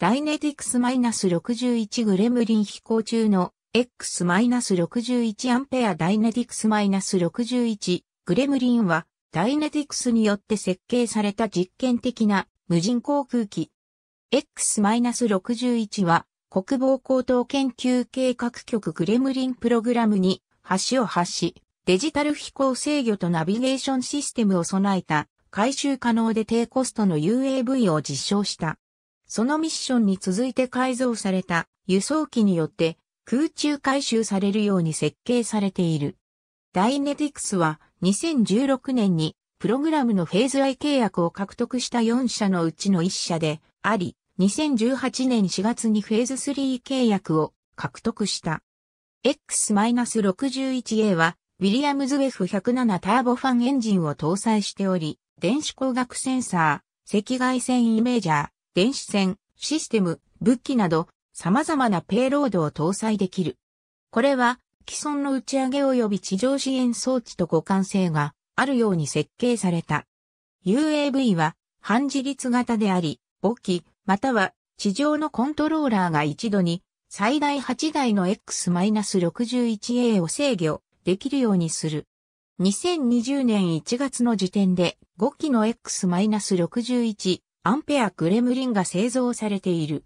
ダイネティクスマイナス -61 グレムリン飛行中の X-61 アンペアダイネティクスマイナス -61 グレムリンはダイネティクスによって設計された実験的な無人航空機。X-61 は国防高等研究計画局グレムリンプログラムに橋を発し、デジタル飛行制御とナビゲーションシステムを備えた回収可能で低コストの UAV を実証した。そのミッションに続いて改造された輸送機によって空中回収されるように設計されている。ダイネティクスは2016年にプログラムのフェーズ I 契約を獲得した4社のうちの1社であり、2018年4月にフェーズ3契約を獲得した。X-61A はウィリアムズ F107 ターボファンエンジンを搭載しており、電子光学センサー、赤外線イメージャー、電子戦、システム、武器など様々なペイロードを搭載できる。これは既存の打ち上げ及び地上支援装置と互換性があるように設計された。UAV は半自立型であり、母機、または地上のコントローラーが一度に最大8台の X-61A を制御できるようにする。2020年1月の時点で5機の X-61 アンペアグレムリンが製造されている。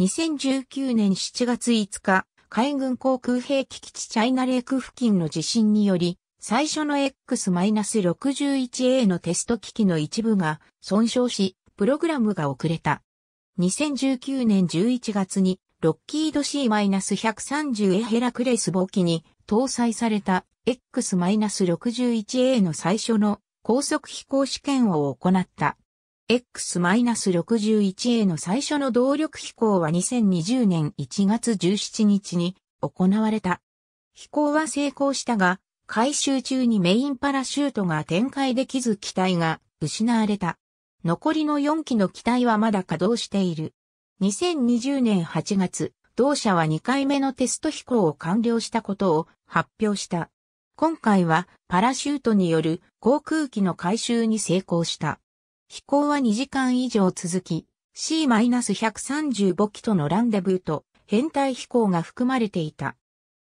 2019年7月5日、海軍航空兵器基地チャイナレーク付近の地震により、最初の X-61A のテスト機器の一部が損傷し、プログラムが遅れた。2019年11月に、ロッキード C-130A ヘラクレス母機に搭載された X-61A の最初の高速飛行試験を行った。X-61A の最初の動力飛行は2020年1月17日に行われた。飛行は成功したが、回収中にメインパラシュートが展開できず機体が失われた。残りの4機の機体はまだ稼働している。2020年8月、同社は2回目のテスト飛行を完了したことを発表した。今回はパラシュートによる航空機の回収に成功した。飛行は2時間以上続き、C-135 機とのランデブーと変態飛行が含まれていた。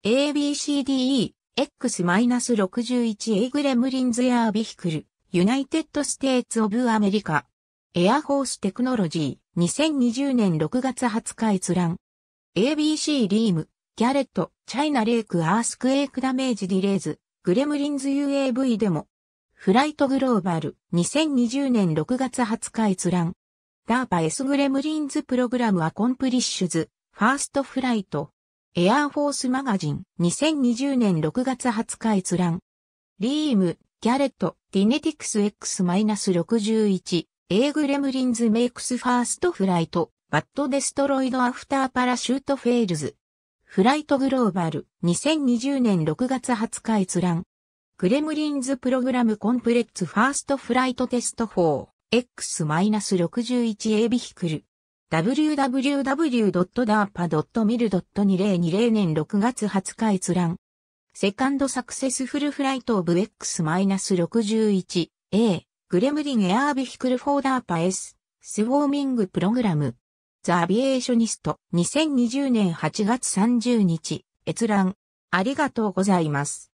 ABCDE X-61A グレムリンズエアービヒクル、ユナイテッドステーツオブアメリカ。エアフォーステクノロジー、2020年6月20日閲覧。ABC リーム、ギャレット、チャイナレイクアースクエイクダメージディレイズ、グレムリンズ UAV でも、フライトグローバル、2020年6月20日閲覧。ダーパ S グレムリンズプログラムアコンプリッシュズ、ファーストフライト。エアーフォースマガジン、2020年6月20日閲覧。リーム、ギャレット、ディネティクス X-61、A グレムリンズメイクスファーストフライト、バッドデストロイドアフターパラシュートフェイルズ。フライトグローバル、2020年6月20日閲覧。グレムリンズプログラムコンプレッツファーストフライトテスト 4X-61A ビヒクル www.darpa.mil.2020 年6月20日閲覧セカンドサクセスフルフライトオブ X-61A グレムリンエアービヒクルフォーダーパ S スウォーミングプログラムザ・アビエーショニスト2020年8月30日閲覧ありがとうございます。